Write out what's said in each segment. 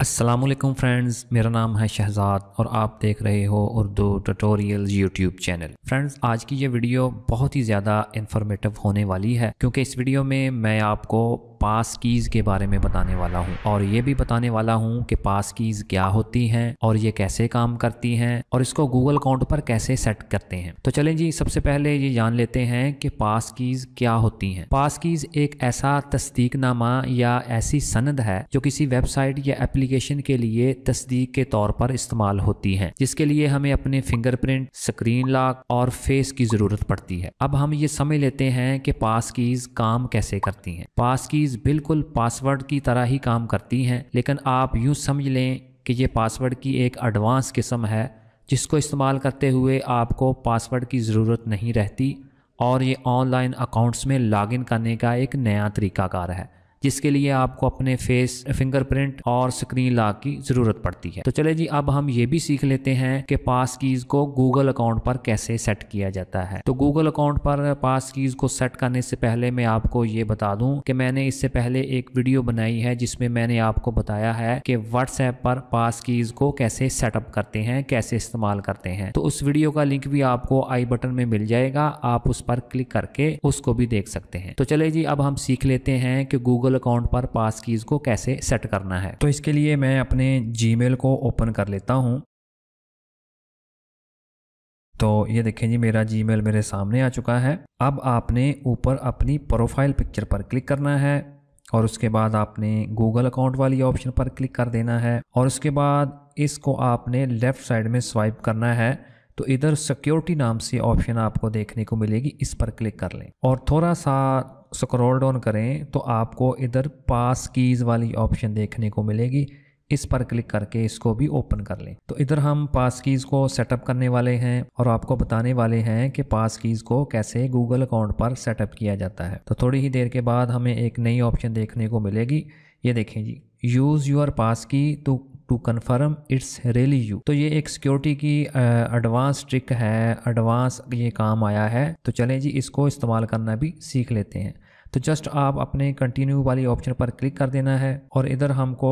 Aslam friends मेरा नाम है शहजाद और आप देख रहे हो Urdu tutorial YouTube channel friends आज की ये वीडियो बहुत ही ज़्यादा इन्फॉर्मेटिव होने वाली है क्योंकि इस वीडियो में मैं आपको पास कीज़ के बारे में बताने वाला हूँ और ये भी बताने वाला हूँ कि पास कीज़ क्या होती हैं और ये कैसे काम करती हैं और इसको गूगल अकाउंट पर कैसे सेट करते हैं तो चलें जी सबसे पहले ये जान लेते हैं कि पास कीज़ क्या होती हैं पास कीज़ एक ऐसा तस्दीकनामा या ऐसी सनद है जो किसी वेबसाइट या एप्ली एप्लीकेशन के लिए तस्दीक के तौर पर इस्तेमाल होती हैं जिसके लिए हमें अपने फिंगरप्रिंट स्क्रीन लॉक और फेस की ज़रूरत पड़ती है अब हम ये समझ लेते हैं कि पास कीज़ काम कैसे करती हैं पास कीज़ बिल्कुल पासवर्ड की तरह ही काम करती हैं लेकिन आप यूँ समझ लें कि ये पासवर्ड की एक एडवांस किस्म है जिसको इस्तेमाल करते हुए आपको पासवर्ड की ज़रूरत नहीं रहती और ये ऑनलाइन अकाउंट्स में लॉगिन करने का एक नया तरीकाकार है जिसके लिए आपको अपने फेस फिंगरप्रिंट और स्क्रीन लॉक की ज़रूरत पड़ती है तो चले जी अब हम ये भी सीख लेते हैं कि पास कीज़ को गूगल अकाउंट पर कैसे सेट किया जाता है तो गूगल अकाउंट पर पास कीज़ को सेट करने से पहले मैं आपको ये बता दूं कि मैंने इससे पहले एक वीडियो बनाई है जिसमें मैंने आपको बताया है कि व्हाट्सएप पर पास कीज़ को कैसे सेटअप करते हैं कैसे इस्तेमाल करते हैं तो उस वीडियो का लिंक भी आपको आई बटन में मिल जाएगा आप उस पर क्लिक करके उसको भी देख सकते हैं तो चले जी अब हम सीख लेते हैं कि गूगल गूगल अकाउंट पर पास कीज़ को कैसे सेट करना है तो इसके लिए मैं अपने जी को ओपन कर लेता हूँ तो ये देखें जी मेरा जी मेरे सामने आ चुका है अब आपने ऊपर अपनी प्रोफाइल पिक्चर पर क्लिक करना है और उसके बाद आपने गूगल अकाउंट वाली ऑप्शन पर क्लिक कर देना है और उसके बाद इसको आपने लेफ़्ट साइड में स्वाइप करना है तो इधर सिक्योरिटी नाम से ऑप्शन आपको देखने को मिलेगी इस पर क्लिक कर लें और थोड़ा सा स्क्रॉल डाउन करें तो आपको इधर पास कीज़ वाली ऑप्शन देखने को मिलेगी इस पर क्लिक करके इसको भी ओपन कर लें तो इधर हम पास कीज़ को सेटअप करने वाले हैं और आपको बताने वाले हैं कि पास कीज़ को कैसे गूगल अकाउंट पर सेटअप किया जाता है तो थोड़ी ही देर के बाद हमें एक नई ऑप्शन देखने को मिलेगी ये देखें जी use your pass key to to confirm it's really you तो ये एक सिक्योरिटी की एडवांस ट्रिक है एडवांस ये काम आया है तो चलें जी इसको इस्तेमाल करना भी सीख लेते हैं तो जस्ट आप अपने कंटिन्यू वाली ऑप्शन पर क्लिक कर देना है और इधर हमको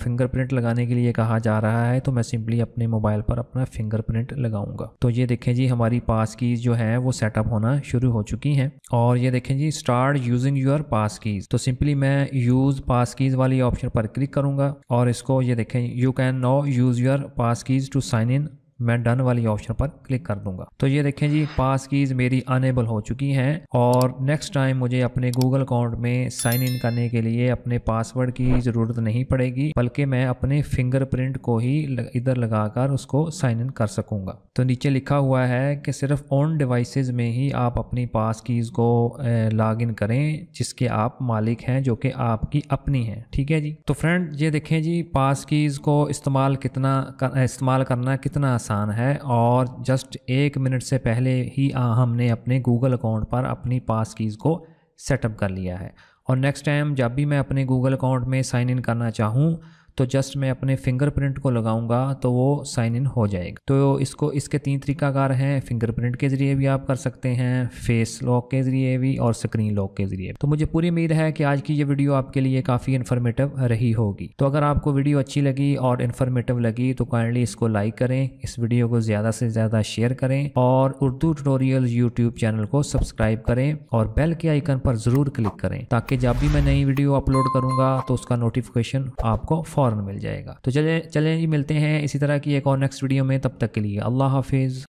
फिंगरप्रिंट लगाने के लिए कहा जा रहा है तो मैं सिंपली अपने मोबाइल पर अपना फिंगरप्रिंट लगाऊंगा तो ये देखें जी हमारी पास कीज जो है वो सेटअप होना शुरू हो चुकी हैं और ये देखें जी start using your pass keys तो सिंपली मैं यूज पास कीज वाली ऑप्शन पर क्लिक करूंगा और इसको ये देखें you can now use your pass keys to sign in मैं डन वाली ऑप्शन पर क्लिक कर दूंगा तो ये देखें जी पास कीज मेरी अनेबल हो चुकी हैं और नेक्स्ट टाइम मुझे अपने गूगल अकाउंट में साइन इन करने के लिए अपने पासवर्ड की ज़रूरत नहीं पड़ेगी बल्कि मैं अपने फिंगरप्रिंट को ही इधर लगाकर उसको साइन इन कर सकूंगा तो नीचे लिखा हुआ है कि सिर्फ ऑन डिवाइसेस में ही आप अपनी पास कीज़ को लॉग इन करें जिसके आप मालिक हैं जो कि आपकी अपनी है ठीक है जी तो फ्रेंड ये देखें जी पास कीज़ को इस्तेमाल कितना कर, इस्तेमाल करना कितना आसान स्थान है और जस्ट एक मिनट से पहले ही हमने अपने गूगल अकाउंट पर अपनी पास कीज़ को सेटअप कर लिया है और नेक्स्ट टाइम जब भी मैं अपने गूगल अकाउंट में साइन इन करना चाहूँ तो जस्ट मैं अपने फिंगरप्रिंट को लगाऊंगा तो वो साइन इन हो जाएगा तो इसको इसके तीन तरीकाकार हैं फिंगरप्रिंट के ज़रिए भी आप कर सकते हैं फेस लॉक के ज़रिए भी और स्क्रीन लॉक के ज़रिए तो मुझे पूरी उम्मीद है कि आज की ये वीडियो आपके लिए काफ़ी इन्फॉर्मेटिव रही होगी तो अगर आपको वीडियो अच्छी लगी और इन्फॉर्मेटिव लगी तो काइंडली इसको लाइक करें इस वीडियो को ज़्यादा से ज़्यादा शेयर करें और उर्दू ट्यूटोरियल यूट्यूब चैनल को सब्सक्राइब करें और बेल के आइकन पर ज़रूर क्लिक करें ताकि जब भी मैं नई वीडियो अपलोड करूँगा तो उसका नोटिफिकेशन आपको फॉलो फ़ौरन मिल जाएगा तो चले चले जी मिलते हैं इसी तरह की एक और नेक्स्ट वीडियो में तब तक के लिए अल्लाह हाफिज़